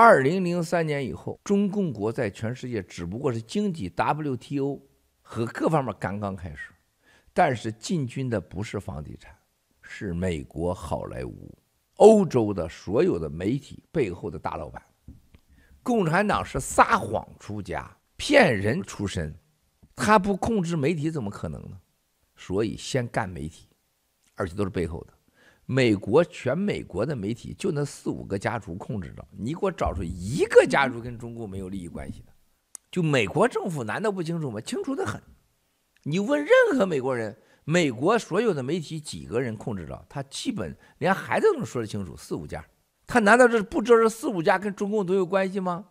二零零三年以后，中共国在全世界只不过是经济 WTO 和各方面刚刚开始，但是进军的不是房地产，是美国好莱坞、欧洲的所有的媒体背后的大老板。共产党是撒谎出家、骗人出身，他不控制媒体怎么可能呢？所以先干媒体，而且都是背后的。美国全美国的媒体就那四五个家族控制着，你给我找出一个家族跟中共没有利益关系的，就美国政府难道不清楚吗？清楚的很，你问任何美国人，美国所有的媒体几个人控制着，他基本连孩子都能说得清楚，四五家，他难道这不知道这四五家跟中共都有关系吗？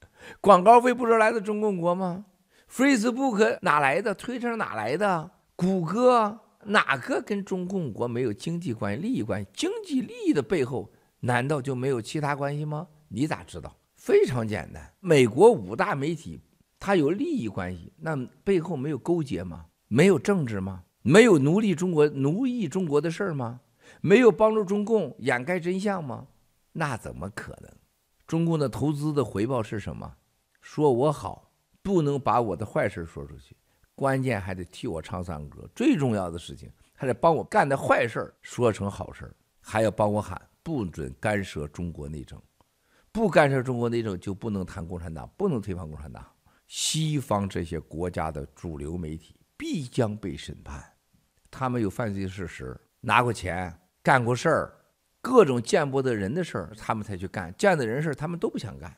广告费不道来自中共国吗？Facebook 哪来的？Twitter 哪来的？谷歌？哪个跟中共国没有经济关系、利益关系？经济利益的背后，难道就没有其他关系吗？你咋知道？非常简单，美国五大媒体，它有利益关系，那背后没有勾结吗？没有政治吗？没有奴隶中国、奴役中国的事儿吗？没有帮助中共掩盖真相吗？那怎么可能？中共的投资的回报是什么？说我好，不能把我的坏事说出去。关键还得替我唱赞歌，最重要的事情还得帮我干的坏事儿说成好事儿，还要帮我喊不准干涉中国内政，不干涉中国内政就不能谈共产党，不能推翻共产党。西方这些国家的主流媒体必将被审判，他们有犯罪事实，拿过钱，干过事儿，各种见不得人的事儿，他们才去干，见得人事他们都不想干。